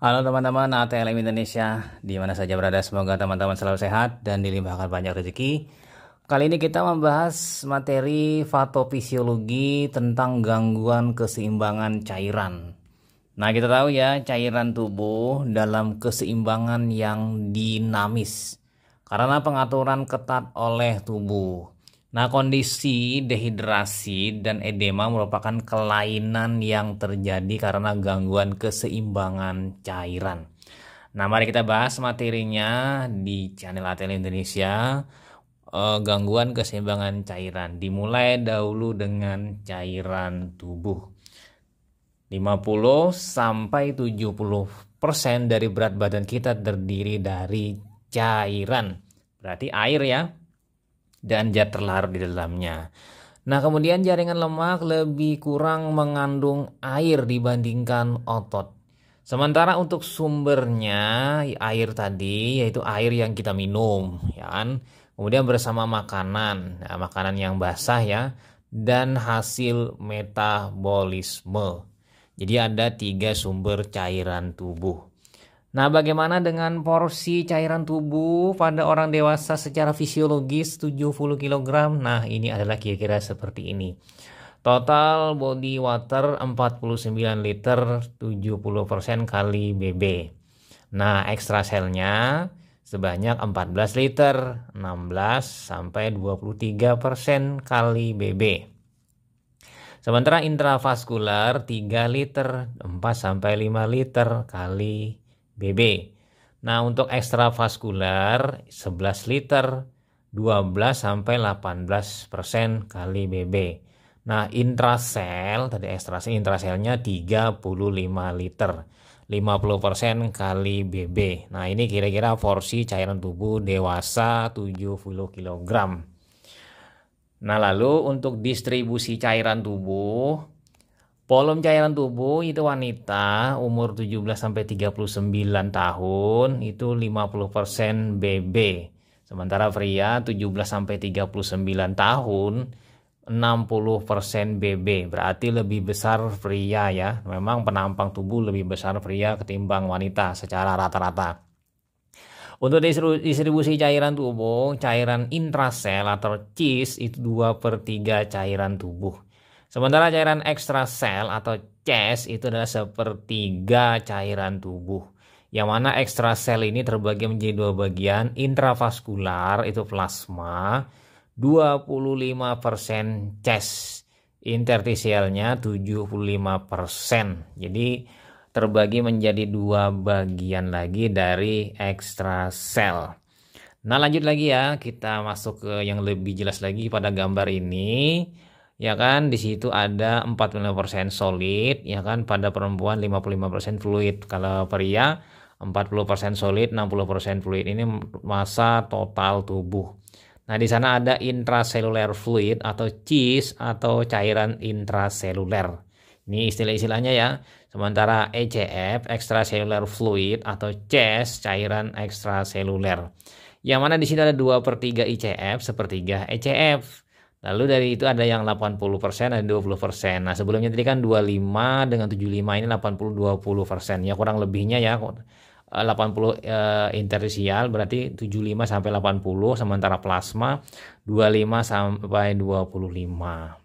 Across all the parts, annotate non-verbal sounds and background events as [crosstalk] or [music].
Halo teman-teman ATLM Indonesia, di mana saja berada semoga teman-teman selalu sehat dan dilimpahkan banyak rezeki. Kali ini kita membahas materi fatofisiologi tentang gangguan keseimbangan cairan. Nah, kita tahu ya, cairan tubuh dalam keseimbangan yang dinamis. Karena pengaturan ketat oleh tubuh. Nah, kondisi dehidrasi dan edema merupakan kelainan yang terjadi karena gangguan keseimbangan cairan. Nah, mari kita bahas materinya di channel Atel Indonesia. E, gangguan keseimbangan cairan dimulai dahulu dengan cairan tubuh. 50 sampai 70% dari berat badan kita terdiri dari cairan. Berarti air ya, dan zat terlarut di dalamnya. Nah, kemudian jaringan lemak lebih kurang mengandung air dibandingkan otot. Sementara untuk sumbernya air tadi yaitu air yang kita minum, ya kan? Kemudian bersama makanan, ya, makanan yang basah ya, dan hasil metabolisme. Jadi ada tiga sumber cairan tubuh. Nah, bagaimana dengan porsi cairan tubuh pada orang dewasa secara fisiologis 70 kg? Nah, ini adalah kira-kira seperti ini. Total body water 49 liter 70% kali BB. Nah, extra selnya sebanyak 14 liter 16 sampai 23% kali BB. Sementara intravaskular 3 liter 4 sampai 5 liter kali BB. BB. Nah, untuk ekstravaskular 11 liter 12 sampai 18% kali BB. Nah, intrasel tadi ekstrasel intraselnya 35 liter. 50% kali BB. Nah, ini kira-kira porsi cairan tubuh dewasa 70 kg. Nah, lalu untuk distribusi cairan tubuh Volume cairan tubuh itu wanita umur 17 sampai 39 tahun itu 50% BB. Sementara pria 17 sampai 39 tahun 60% BB. Berarti lebih besar pria ya. Memang penampang tubuh lebih besar pria ketimbang wanita secara rata-rata. Untuk distribusi cairan tubuh, cairan intrasel atau cis itu 2 per 3 cairan tubuh Sementara cairan ekstrasel atau CS itu adalah sepertiga cairan tubuh. Yang mana ekstrasel ini terbagi menjadi dua bagian, intravaskular itu plasma, 25% CES, intertisialnya 75%. Jadi terbagi menjadi dua bagian lagi dari ekstrasel. Nah lanjut lagi ya, kita masuk ke yang lebih jelas lagi pada gambar ini ya kan di situ ada 45% solid ya kan pada perempuan 55% fluid kalau pria 40% solid 60% fluid ini masa total tubuh nah di sana ada intraseluler fluid atau cheese atau cairan intraseluler ini istilah-istilahnya ya sementara ECF extracellular fluid atau CES cairan ekstraseluler yang mana di sini ada 2 per 3 ICF e sepertiga ECF Lalu dari itu ada yang 80%, ada 20%. Nah, sebelumnya tadi kan 25 dengan 75 ini 80 20%. Ya kurang lebihnya ya 80 e, eh, eh, interstisial berarti 75 sampai 80 sementara plasma 25 sampai 25.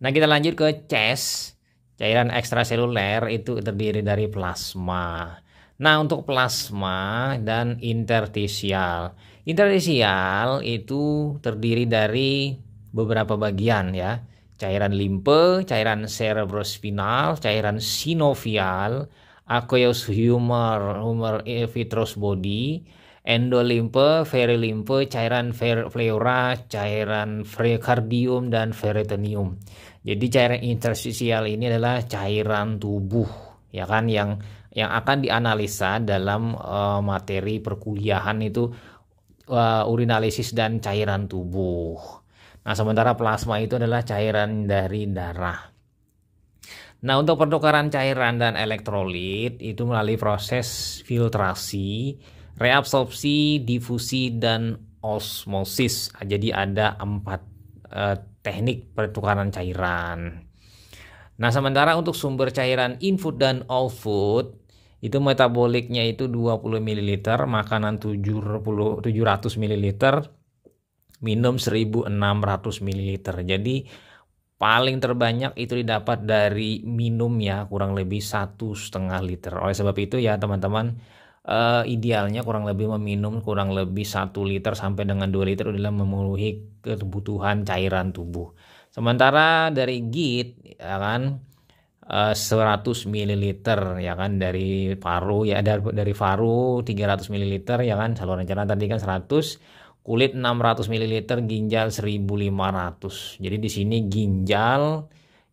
Nah, kita lanjut ke CES. Cairan ekstraseluler itu terdiri dari plasma. Nah, untuk plasma dan interstisial Interstisial itu terdiri dari beberapa bagian ya. Cairan limpe, cairan cerebrospinal, cairan sinovial, aqueous humor, humor vitreous body, endolimpe, verilimpe, cairan pleura, cairan kardium dan veritonium. Jadi cairan interstisial ini adalah cairan tubuh ya kan yang yang akan dianalisa dalam uh, materi perkuliahan itu uh, urinalisis dan cairan tubuh. Nah, sementara plasma itu adalah cairan dari darah. Nah, untuk pertukaran cairan dan elektrolit itu melalui proses filtrasi, reabsorpsi, difusi, dan osmosis. Ah, jadi ada empat uh, teknik pertukaran cairan. Nah, sementara untuk sumber cairan input dan output itu metaboliknya itu 20 ml, makanan 70 700 ml, minum 1600 ml. Jadi paling terbanyak itu didapat dari minum ya kurang lebih satu setengah liter. Oleh sebab itu ya teman-teman uh, idealnya kurang lebih meminum kurang lebih 1 liter sampai dengan 2 liter adalah memenuhi kebutuhan cairan tubuh. Sementara dari git ya kan 100 eh, ml ya kan dari paru ya dari, dari paru 300 ml ya kan saluran cerna tadi kan 100 kulit 600 ml ginjal 1500 jadi di sini ginjal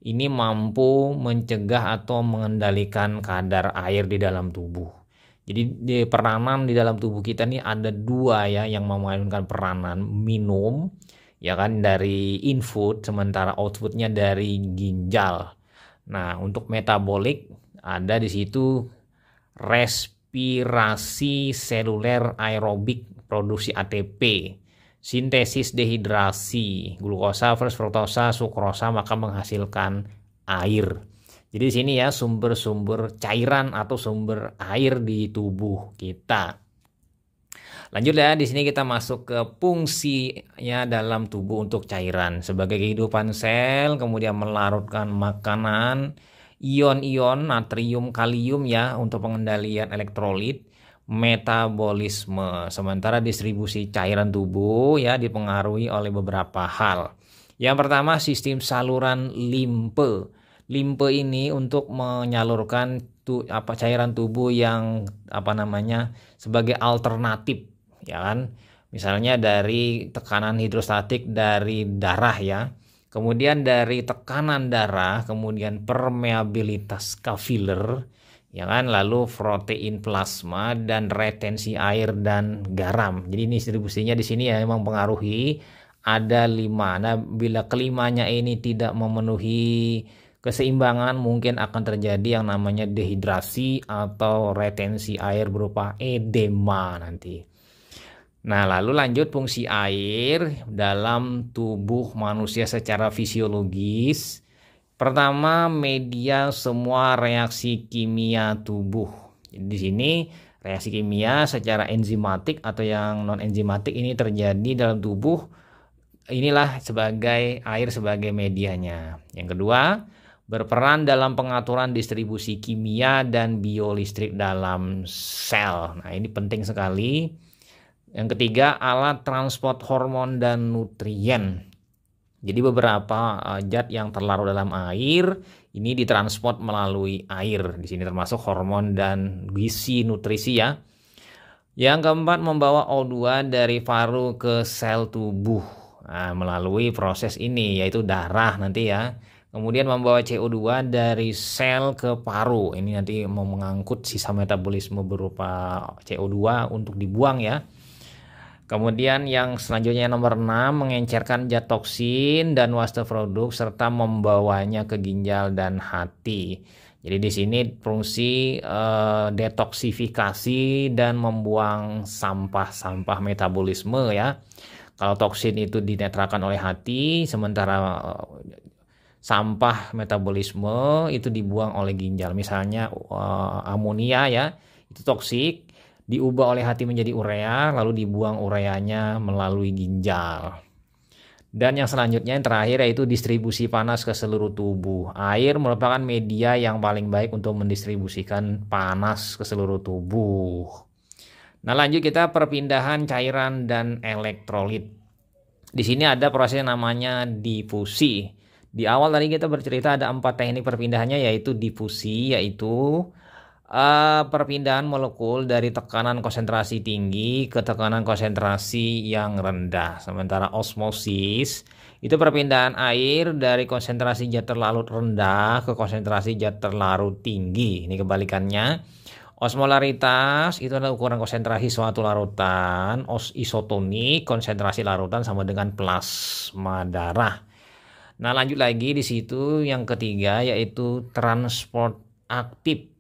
ini mampu mencegah atau mengendalikan kadar air di dalam tubuh jadi di peranan di dalam tubuh kita ini ada dua ya yang memainkan peranan minum ya kan dari input sementara outputnya dari ginjal Nah, untuk metabolik ada di situ respirasi seluler aerobik produksi ATP, sintesis dehidrasi, glukosa versus fruktosa, sukrosa maka menghasilkan air. Jadi di sini ya sumber-sumber cairan atau sumber air di tubuh kita. Lanjut ya, di sini kita masuk ke fungsinya dalam tubuh untuk cairan sebagai kehidupan sel, kemudian melarutkan makanan, ion-ion natrium, kalium ya untuk pengendalian elektrolit, metabolisme. Sementara distribusi cairan tubuh ya dipengaruhi oleh beberapa hal. Yang pertama sistem saluran limpe limpe ini untuk menyalurkan tu, apa cairan tubuh yang apa namanya sebagai alternatif ya kan? Misalnya dari tekanan hidrostatik dari darah ya. Kemudian dari tekanan darah, kemudian permeabilitas kafiler, ya kan? Lalu protein plasma dan retensi air dan garam. Jadi ini distribusinya di sini ya memang pengaruhi ada lima. Nah, bila kelimanya ini tidak memenuhi keseimbangan mungkin akan terjadi yang namanya dehidrasi atau retensi air berupa edema nanti. Nah, lalu lanjut fungsi air dalam tubuh manusia secara fisiologis. Pertama, media semua reaksi kimia tubuh. Jadi di sini reaksi kimia secara enzimatik atau yang non enzimatik ini terjadi dalam tubuh. Inilah sebagai air sebagai medianya. Yang kedua, berperan dalam pengaturan distribusi kimia dan biolistrik dalam sel. Nah, ini penting sekali yang ketiga, alat transport hormon dan nutrien. Jadi beberapa eh, zat yang terlarut dalam air ini ditransport melalui air. Di sini termasuk hormon dan gizi nutrisi ya. Yang keempat membawa O2 dari paru ke sel tubuh nah, melalui proses ini yaitu darah nanti ya. Kemudian membawa CO2 dari sel ke paru. Ini nanti mau mengangkut sisa metabolisme berupa CO2 untuk dibuang ya Kemudian yang selanjutnya nomor 6 mengencerkan zat toksin dan waste produk serta membawanya ke ginjal dan hati. Jadi di sini fungsi uh, detoksifikasi dan membuang sampah-sampah metabolisme ya. Kalau toksin itu dinetrakan oleh hati, sementara uh, sampah metabolisme itu dibuang oleh ginjal. Misalnya eh, amonia ya, itu toksik diubah oleh hati menjadi urea, lalu dibuang ureanya melalui ginjal. Dan yang selanjutnya yang terakhir yaitu distribusi panas ke seluruh tubuh. Air merupakan media yang paling baik untuk mendistribusikan panas ke seluruh tubuh. Nah, lanjut kita perpindahan cairan dan elektrolit. Di sini ada proses yang namanya difusi. Di awal tadi kita bercerita ada empat teknik perpindahannya yaitu difusi yaitu uh, perpindahan molekul dari tekanan konsentrasi tinggi ke tekanan konsentrasi yang rendah. Sementara osmosis itu perpindahan air dari konsentrasi zat terlalu rendah ke konsentrasi zat terlalu tinggi. Ini kebalikannya. Osmolaritas itu adalah ukuran konsentrasi suatu larutan, os isotonik konsentrasi larutan sama dengan plasma darah. Nah, lanjut lagi di situ yang ketiga yaitu transport aktif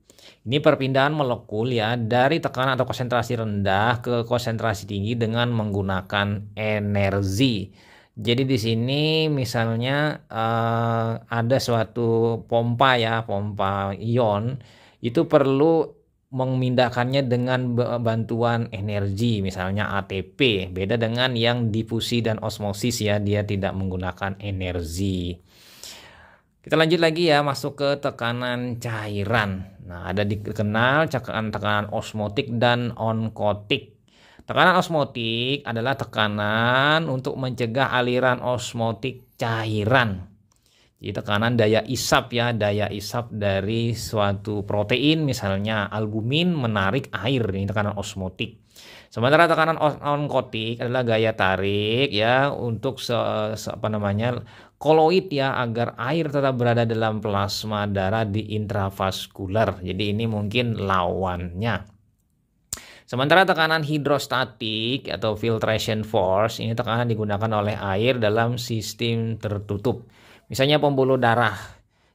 ini perpindahan molekul ya dari tekanan atau konsentrasi rendah ke konsentrasi tinggi dengan menggunakan energi. Jadi di sini misalnya eh, ada suatu pompa ya, pompa ion itu perlu memindahkannya dengan bantuan energi misalnya ATP. Beda dengan yang difusi dan osmosis ya, dia tidak menggunakan energi. Kita lanjut lagi ya masuk ke tekanan cairan. Nah, ada dikenal tekanan tekanan osmotik dan onkotik. Tekanan osmotik adalah tekanan untuk mencegah aliran osmotik cairan. Jadi tekanan daya isap ya, daya isap dari suatu protein misalnya albumin menarik air ini tekanan osmotik. Sementara tekanan onkotik adalah gaya tarik ya untuk se, se, apa namanya koloid ya agar air tetap berada dalam plasma darah di intravaskular. Jadi ini mungkin lawannya. Sementara tekanan hidrostatik atau filtration force ini tekanan digunakan oleh air dalam sistem tertutup. Misalnya pembuluh darah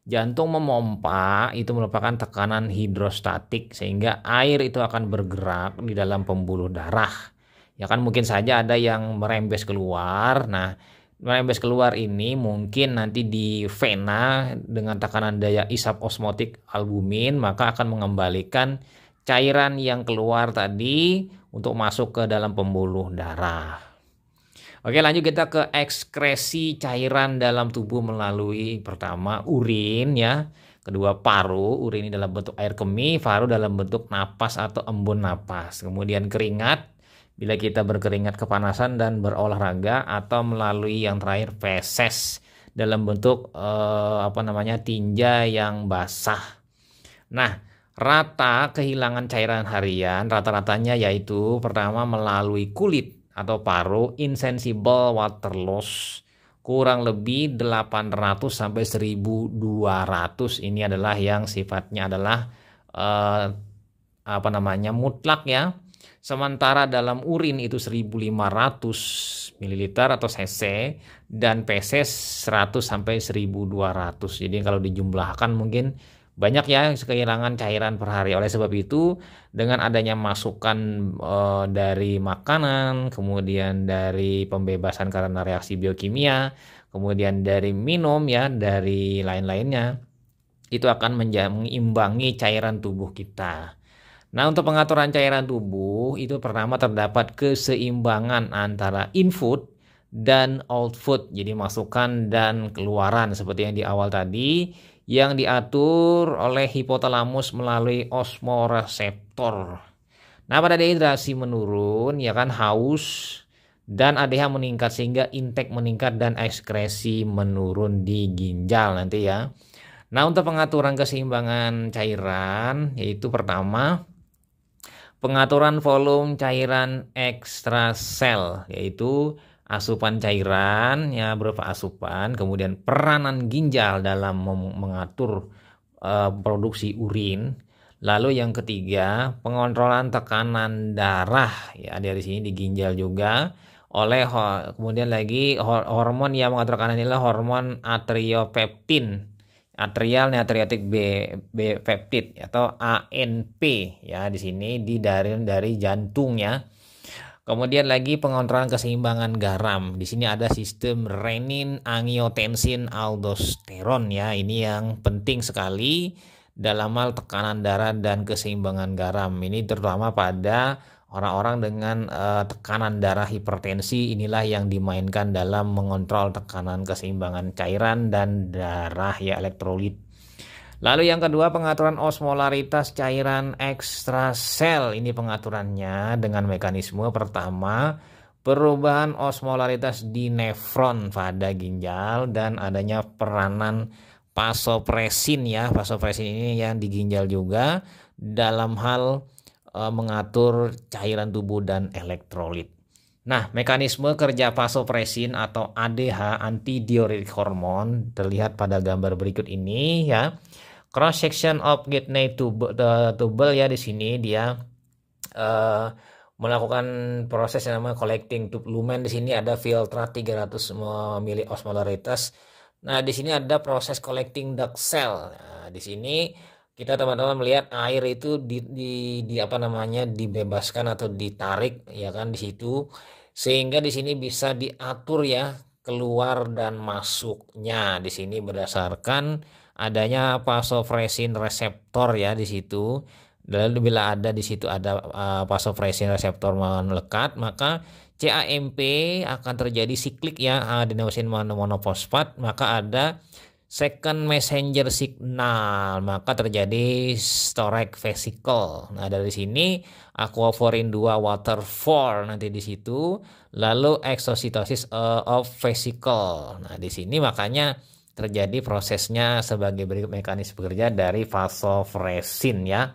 jantung memompa itu merupakan tekanan hidrostatik sehingga air itu akan bergerak di dalam pembuluh darah. Ya kan mungkin saja ada yang merembes keluar. Nah, Merembes keluar ini mungkin nanti di vena dengan tekanan daya isap osmotik albumin maka akan mengembalikan cairan yang keluar tadi untuk masuk ke dalam pembuluh darah. Oke lanjut kita ke ekskresi cairan dalam tubuh melalui pertama urin ya. Kedua paru, urin ini dalam bentuk air kemih, paru dalam bentuk napas atau embun napas. Kemudian keringat, bila kita berkeringat kepanasan dan berolahraga atau melalui yang terakhir feses dalam bentuk eh, apa namanya tinja yang basah. Nah, rata kehilangan cairan harian rata-ratanya yaitu pertama melalui kulit atau paru insensible water loss kurang lebih 800 sampai 1200 ini adalah yang sifatnya adalah eh, apa namanya mutlak ya Sementara dalam urin itu 1500 ml atau cc dan feses 100 sampai 1200. Jadi kalau dijumlahkan mungkin banyak ya kehilangan cairan per hari. Oleh sebab itu, dengan adanya masukan e, dari makanan, kemudian dari pembebasan karena reaksi biokimia, kemudian dari minum ya, dari lain-lainnya, itu akan menimbangi cairan tubuh kita. Nah, untuk pengaturan cairan tubuh itu pertama terdapat keseimbangan antara input dan output. Jadi masukan dan keluaran seperti yang di awal tadi yang diatur oleh hipotalamus melalui osmoreseptor. Nah, pada dehidrasi menurun ya kan haus dan ADH meningkat sehingga intake meningkat dan ekskresi menurun di ginjal nanti ya. Nah, untuk pengaturan keseimbangan cairan yaitu pertama Pengaturan volume cairan ekstrasel yaitu asupan cairan ya berupa asupan kemudian peranan ginjal dalam mengatur uh, produksi urin lalu yang ketiga pengontrolan tekanan darah ya dari sini di ginjal juga oleh kemudian lagi hormon yang mengatur tekanan inilah hormon atriopeptin atrial natriuretic B, B peptid atau ANP ya di sini di dari dari jantungnya. Kemudian lagi pengontrolan keseimbangan garam. Di sini ada sistem renin, angiotensin, aldosteron ya. Ini yang penting sekali dalam hal tekanan darah dan keseimbangan garam. Ini terutama pada Orang-orang dengan uh, tekanan darah hipertensi inilah yang dimainkan dalam mengontrol tekanan keseimbangan cairan dan darah ya elektrolit. Lalu yang kedua pengaturan osmolaritas cairan ekstrasel ini pengaturannya dengan mekanisme pertama perubahan osmolaritas di nefron pada ginjal dan adanya peranan pasopresin ya pasopresin ini yang di ginjal juga dalam hal Eh, mengatur cairan tubuh dan elektrolit. Nah, mekanisme kerja vasopresin atau ADH antidiuretik hormon terlihat pada gambar berikut ini ya. Cross section of kidney tubule, uh, eh, tubule ya di sini dia uh, melakukan proses yang namanya collecting tube lumen di sini ada filtra 300 mili osmolaritas. Nah, di sini ada proses collecting duct cell. Nah, di sini kita teman-teman melihat air itu di, di, di apa namanya dibebaskan atau ditarik ya kan di situ sehingga di sini bisa diatur ya keluar dan masuknya di sini berdasarkan adanya pasofresin reseptor ya di situ lalu bila ada di situ ada uh, reseptor melekat maka CAMP akan terjadi siklik ya adenosin monofosfat maka ada second messenger signal maka terjadi storage vesicle. Nah, dari sini aquaporin 2 water 4 nanti di situ lalu eksositosis eh, of vesicle. Nah, di sini makanya terjadi prosesnya sebagai berikut mekanisme bekerja dari vasopresin ya.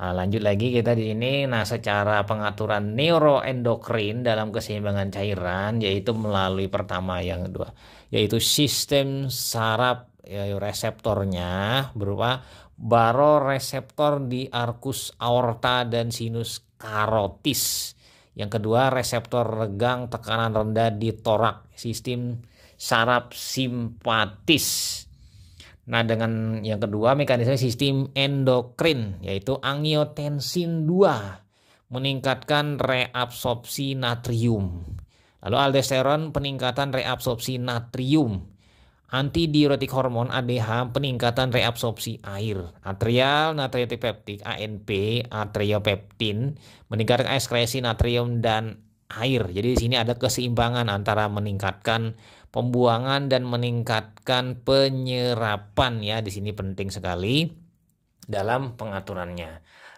Nah, lanjut lagi kita di sini nah secara pengaturan neuroendokrin dalam keseimbangan cairan yaitu melalui pertama yang kedua yaitu sistem saraf ya, reseptornya berupa baroreseptor di arkus aorta dan sinus karotis. Yang kedua, reseptor regang tekanan rendah di torak, sistem saraf simpatis. Nah, dengan yang kedua mekanisme sistem endokrin yaitu angiotensin 2 meningkatkan reabsorpsi natrium. Lalu aldosteron peningkatan reabsorpsi natrium. anti diuretik hormon ADH peningkatan reabsorpsi air. Atrial natriuretik peptik ANP, atriopeptin meningkatkan ekskresi natrium dan air. Jadi di sini ada keseimbangan antara meningkatkan pembuangan dan meningkatkan penyerapan ya. Di sini penting sekali dalam pengaturannya.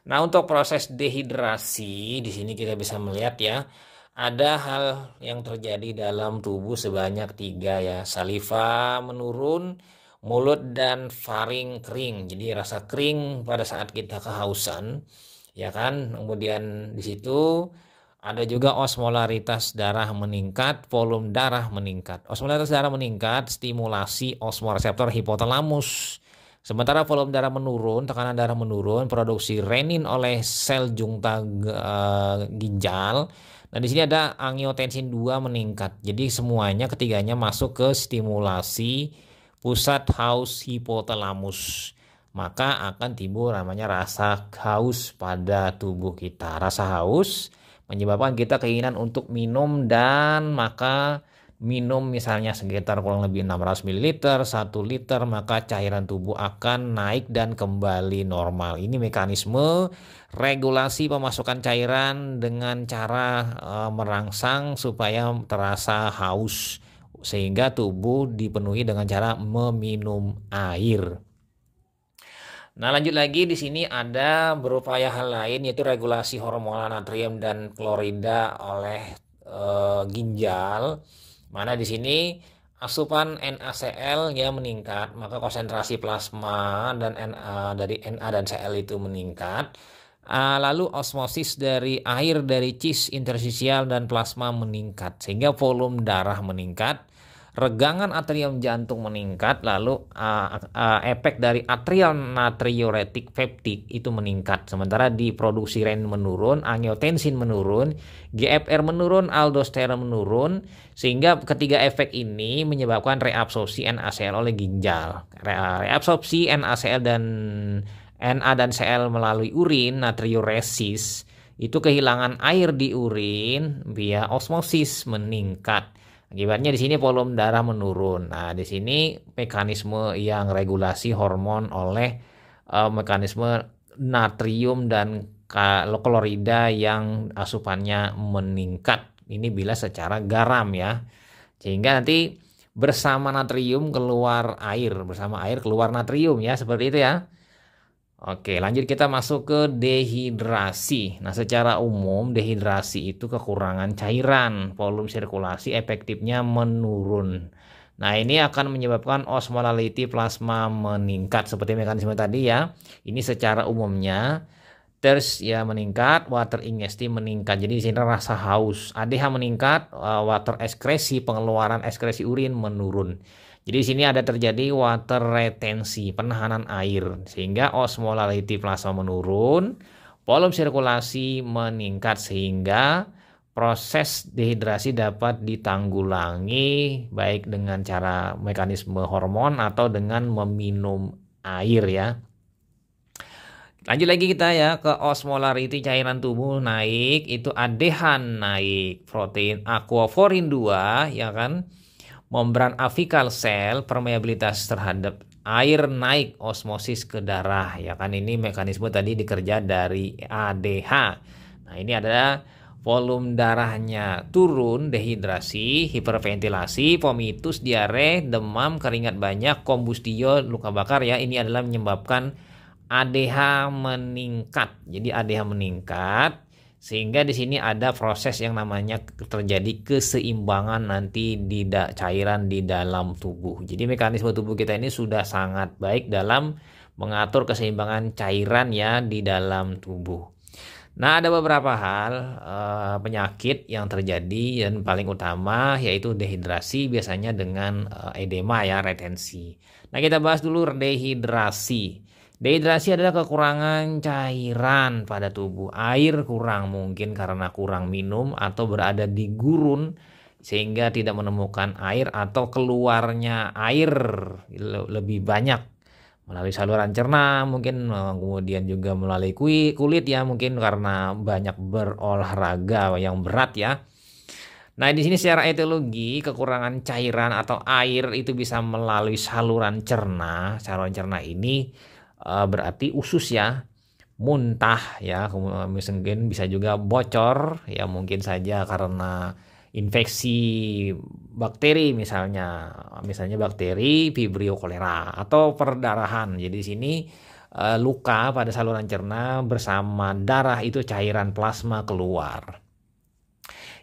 Nah, untuk proses dehidrasi di sini kita bisa melihat ya ada hal yang terjadi dalam tubuh sebanyak tiga ya saliva menurun mulut dan faring kering jadi rasa kering pada saat kita kehausan ya kan kemudian di situ ada juga osmolaritas darah meningkat volume darah meningkat osmolaritas darah meningkat stimulasi osmoreseptor hipotalamus Sementara volume darah menurun, tekanan darah menurun, produksi renin oleh sel jungta uh, eh, ginjal Nah, di sini ada angiotensin 2 meningkat. Jadi semuanya ketiganya masuk ke stimulasi pusat haus hipotalamus. Maka akan timbul namanya rasa haus pada tubuh kita. Rasa haus menyebabkan kita keinginan untuk minum dan maka minum misalnya sekitar kurang lebih 600 ml, 1 liter, maka cairan tubuh akan naik dan kembali normal. Ini mekanisme regulasi pemasukan cairan dengan cara e, merangsang supaya terasa haus sehingga tubuh dipenuhi dengan cara meminum air. Nah, lanjut lagi di sini ada berupaya hal lain yaitu regulasi hormonal natrium dan klorida oleh e, ginjal. Mana di sini asupan NaCl ya meningkat, maka konsentrasi plasma dan Na dari Na dan Cl itu meningkat uh, lalu osmosis dari air dari cis interstisial dan plasma meningkat sehingga volume darah meningkat regangan atrium jantung meningkat lalu uh, uh, efek dari atrial natriuretik peptik itu meningkat sementara di produksi ren menurun angiotensin menurun GFR menurun aldosteron menurun sehingga ketiga efek ini menyebabkan reabsorpsi NaCl oleh ginjal Re reabsorpsi NaCl dan Na dan Cl melalui urin natriuresis itu kehilangan air di urin via osmosis meningkat. Akibatnya di sini volume darah menurun. Nah, di sini mekanisme yang regulasi hormon oleh uh, mekanisme natrium dan klorida yang asupannya meningkat. Ini bila secara garam ya. Sehingga nanti bersama natrium keluar air, bersama air keluar natrium ya, seperti itu ya. Oke, lanjut kita masuk ke dehidrasi. Nah, secara umum dehidrasi itu kekurangan cairan, volume sirkulasi efektifnya menurun. Nah, ini akan menyebabkan osmolality plasma meningkat seperti mekanisme tadi ya. Ini secara umumnya thirst ya meningkat, water ingesti meningkat. Jadi di sini rasa haus, ADH meningkat, eh, water ekskresi, pengeluaran ekskresi urin menurun. Jadi di sini ada terjadi water retensi, penahanan air sehingga osmolality plasma menurun, volume sirkulasi meningkat sehingga proses dehidrasi dapat ditanggulangi baik dengan cara mekanisme hormon atau dengan meminum air ya. Lanjut lagi kita ya ke osmolarity cairan tubuh naik itu adehan naik protein aquaforin 2 ya kan membran afikal sel permeabilitas terhadap air naik osmosis ke darah ya kan ini mekanisme tadi dikerja dari ADH. Nah ini adalah volume darahnya turun, dehidrasi, hiperventilasi, vomitus, diare, demam, keringat banyak, kombustio, luka bakar ya ini adalah menyebabkan ADH meningkat. Jadi ADH meningkat sehingga di sini ada proses yang namanya terjadi keseimbangan nanti di cairan di dalam tubuh. Jadi mekanisme tubuh kita ini sudah sangat baik dalam mengatur keseimbangan cairan ya di dalam tubuh. Nah, ada beberapa hal e, penyakit yang terjadi dan paling utama yaitu dehidrasi biasanya dengan e, edema ya retensi. Nah, kita bahas dulu dehidrasi. Dehidrasi adalah kekurangan cairan pada tubuh. Air kurang mungkin karena kurang minum atau berada di gurun sehingga tidak menemukan air atau keluarnya air lebih banyak melalui saluran cerna mungkin eh, kemudian juga melalui kulit ya mungkin karena banyak berolahraga yang berat ya. Nah, di sini secara etiologi kekurangan cairan atau air itu bisa melalui saluran cerna. Saluran cerna ini uh, berarti usus ya muntah ya mungkin eh, bisa juga bocor ya mungkin saja karena infeksi bakteri misalnya misalnya bakteri Vibrio cholera atau perdarahan jadi di sini eh, luka pada saluran cerna bersama darah itu cairan plasma keluar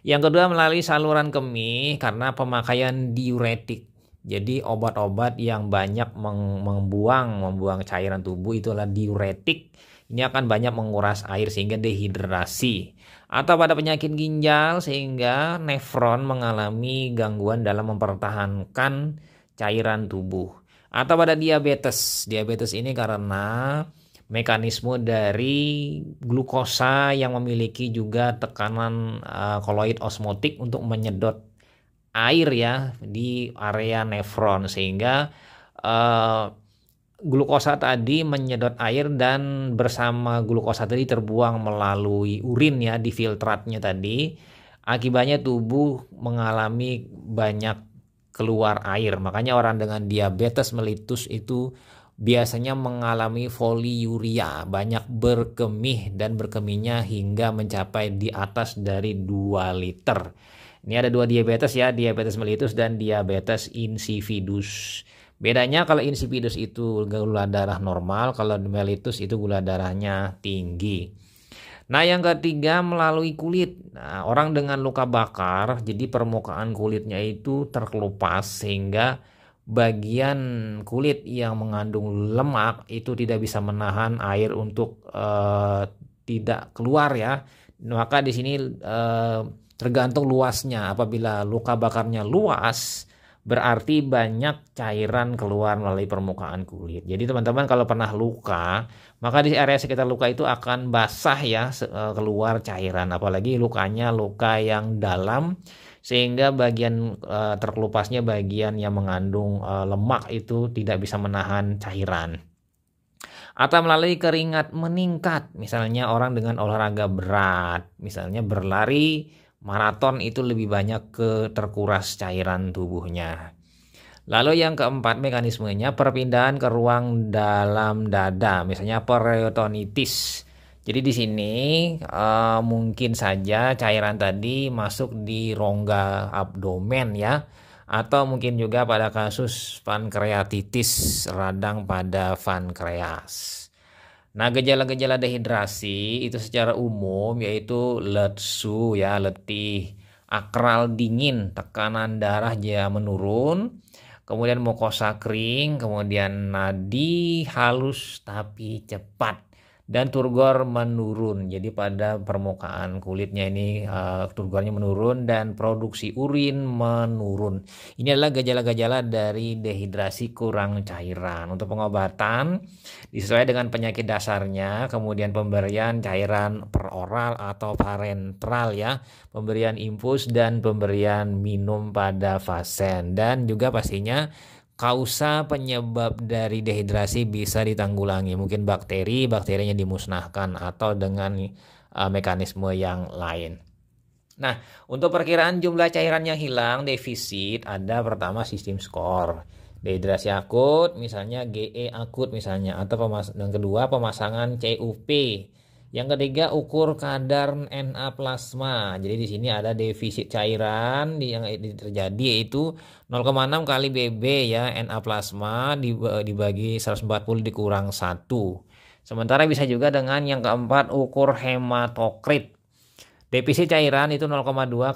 yang kedua melalui saluran kemih karena pemakaian diuretik jadi obat-obat yang banyak membuang membuang cairan tubuh itulah diuretik. Ini akan banyak menguras air sehingga dehidrasi atau pada penyakit ginjal sehingga nefron mengalami gangguan dalam mempertahankan cairan tubuh atau pada diabetes. Diabetes ini karena mekanisme dari glukosa yang memiliki juga tekanan eh, koloid osmotik untuk menyedot air ya di area nefron sehingga uh, glukosa tadi menyedot air dan bersama glukosa tadi terbuang melalui urin ya di filtratnya tadi akibatnya tubuh mengalami banyak keluar air makanya orang dengan diabetes melitus itu biasanya mengalami foliuria banyak berkemih dan berkemihnya hingga mencapai di atas dari 2 liter ini ada dua diabetes ya, diabetes melitus dan diabetes insipidus. Bedanya kalau insipidus itu gula darah normal, kalau mellitus itu gula darahnya tinggi. Nah, yang ketiga melalui kulit. Nah, orang dengan luka bakar, jadi permukaan kulitnya itu terkelupas sehingga bagian kulit yang mengandung lemak itu tidak bisa menahan air untuk uh, tidak keluar ya. Maka di sini uh, Tergantung luasnya. Apabila luka bakarnya luas, berarti banyak cairan keluar melalui permukaan kulit. Jadi teman-teman kalau pernah luka, maka di area sekitar luka itu akan basah ya e, keluar cairan. Apalagi lukanya luka yang dalam sehingga bagian e, terkelupasnya bagian yang mengandung e, lemak itu tidak bisa menahan cairan atau melalui keringat meningkat misalnya orang dengan olahraga berat misalnya berlari maraton itu lebih banyak ke terkuras cairan tubuhnya. Lalu yang keempat mekanismenya perpindahan ke ruang dalam dada, misalnya peritonitis. Jadi di sini uh, mungkin saja cairan tadi masuk di rongga abdomen ya, atau mungkin juga pada kasus pankreatitis radang pada pankreas. Nah, gejala-gejala dehidrasi itu secara umum yaitu letsu ya, letih, akral dingin, tekanan darah ya menurun, kemudian mukosa kering, kemudian nadi halus tapi cepat dan turgor menurun. Jadi pada permukaan kulitnya ini uh, eh, turgornya menurun dan produksi urin menurun. Ini adalah gejala-gejala dari dehidrasi kurang cairan. Untuk pengobatan disesuaikan dengan penyakit dasarnya, kemudian pemberian cairan peroral atau parenteral ya, pemberian infus dan pemberian minum pada fasen dan juga pastinya kausa penyebab dari dehidrasi bisa ditanggulangi mungkin bakteri bakterinya dimusnahkan atau dengan uh, mekanisme yang lain nah untuk perkiraan jumlah cairan yang hilang defisit ada pertama sistem skor dehidrasi akut misalnya GE akut misalnya atau pemas yang kedua pemasangan CUP yang ketiga ukur kadar Na plasma. Jadi di sini ada defisit cairan yang terjadi yaitu 0,6 kali BB ya Na plasma dibagi 140 dikurang 1. Sementara bisa juga dengan yang keempat ukur hematokrit. Defisit cairan itu 0,2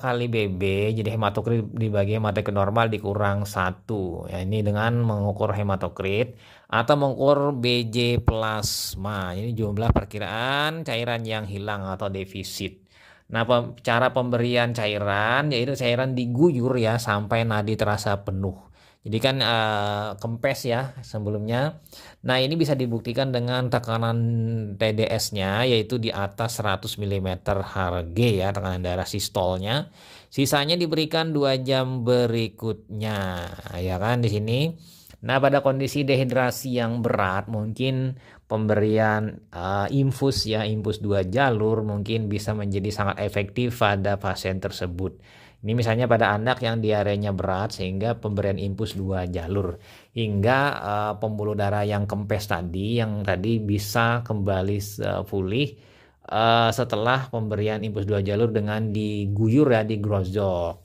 kali BB, jadi hematokrit dibagi hematokrit normal dikurang 1. Ya, ini dengan mengukur hematokrit atau mengukur BJ plasma. Ini jumlah perkiraan cairan yang hilang atau defisit. Nah, pem cara pemberian cairan yaitu cairan diguyur ya sampai nadi terasa penuh. Jadi kan uh, kempes ya sebelumnya. Nah, ini bisa dibuktikan dengan tekanan TDS-nya yaitu di atas 100 mm Hg ya tekanan darah sistolnya. Sisanya diberikan 2 jam berikutnya. Ya kan di sini Nah, pada kondisi dehidrasi yang berat, mungkin pemberian uh, infus ya, infus dua jalur mungkin bisa menjadi sangat efektif pada pasien tersebut. Ini misalnya pada anak yang diarenya berat sehingga pemberian infus dua jalur hingga uh, pembuluh darah yang kempes tadi yang tadi bisa kembali uh, pulih uh, setelah pemberian infus dua jalur dengan diguyur ya di grosjok.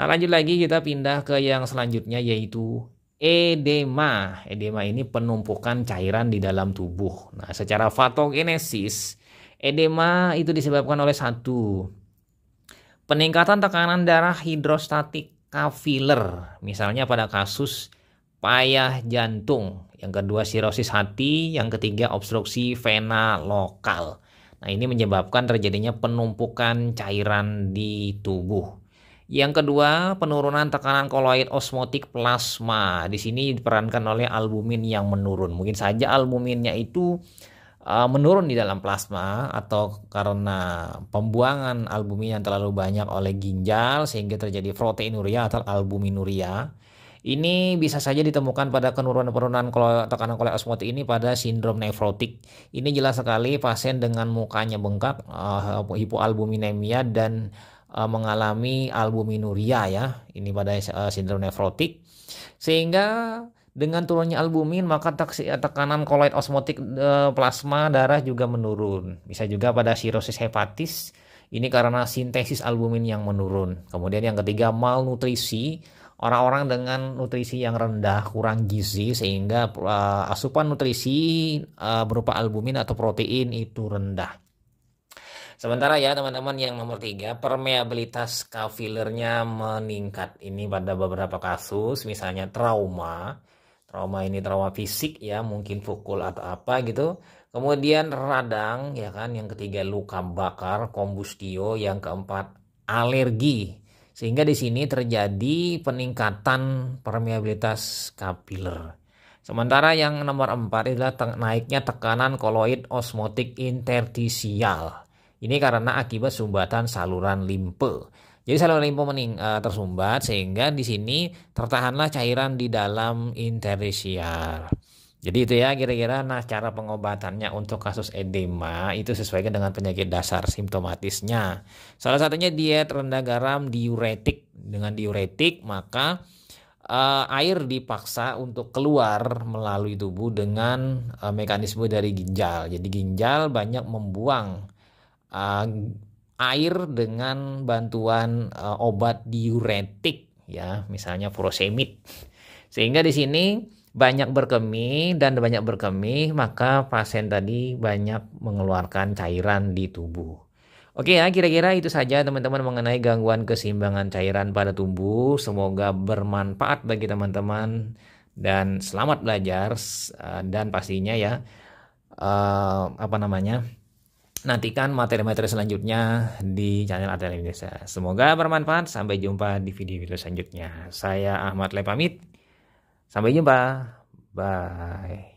Nah lanjut lagi kita pindah ke yang selanjutnya yaitu edema. Edema ini penumpukan cairan di dalam tubuh. Nah, secara fatogenesis, edema itu disebabkan oleh satu peningkatan tekanan darah hidrostatik kafiler, misalnya pada kasus payah jantung, yang kedua sirosis hati, yang ketiga obstruksi vena lokal. Nah, ini menyebabkan terjadinya penumpukan cairan di tubuh. Yang kedua, penurunan tekanan koloid osmotik plasma. Di sini diperankan oleh albumin yang menurun. Mungkin saja albuminnya itu uh, menurun di dalam plasma atau karena pembuangan albumin yang terlalu banyak oleh ginjal sehingga terjadi proteinuria atau albuminuria. Ini bisa saja ditemukan pada penurunan-penurunan tekanan koloid osmotik ini pada sindrom nefrotik. Ini jelas sekali pasien dengan mukanya bengkak, uh, hipoalbuminemia dan uh, mengalami albuminuria ya, ini pada uh, eh, sindrom nefrotik. Sehingga dengan turunnya albumin maka eh, tekanan koloid osmotik uh, plasma darah juga menurun. Bisa juga pada sirosis hepatis ini karena sintesis albumin yang menurun. Kemudian yang ketiga malnutrisi orang-orang dengan nutrisi yang rendah, kurang gizi sehingga uh, asupan nutrisi uh, berupa albumin atau protein itu rendah. Sementara ya teman-teman yang nomor tiga permeabilitas kafilernya meningkat. Ini pada beberapa kasus misalnya trauma. Trauma ini trauma fisik ya mungkin pukul atau apa gitu. Kemudian radang ya kan yang ketiga luka bakar, kombustio, yang keempat alergi sehingga di sini terjadi peningkatan permeabilitas kapiler. Sementara yang nomor empat adalah naiknya tekanan koloid osmotik intertisial. Ini karena akibat sumbatan saluran limfe. Jadi saluran limfe mening, uh, tersumbat sehingga di sini tertahanlah cairan di dalam interstitial. Jadi itu ya kira-kira nah cara pengobatannya untuk kasus edema itu sesuai dengan penyakit dasar simptomatisnya. Salah satunya diet rendah garam diuretik. Dengan diuretik maka uh, air dipaksa untuk keluar melalui tubuh dengan uh, mekanisme dari ginjal. Jadi ginjal banyak membuang uh, air dengan bantuan uh, obat diuretik ya, misalnya furosemid. [laughs] Sehingga di sini banyak berkemih dan banyak berkemih maka pasien tadi banyak mengeluarkan cairan di tubuh. Oke ya, kira-kira itu saja teman-teman mengenai gangguan keseimbangan cairan pada tubuh. Semoga bermanfaat bagi teman-teman dan selamat belajar eh, dan pastinya ya apa namanya? nantikan materi-materi selanjutnya di channel Atel Indonesia. Semoga bermanfaat. Sampai jumpa di video-video selanjutnya. Saya Ahmad Lepamit. Sampai jumpa. Bye.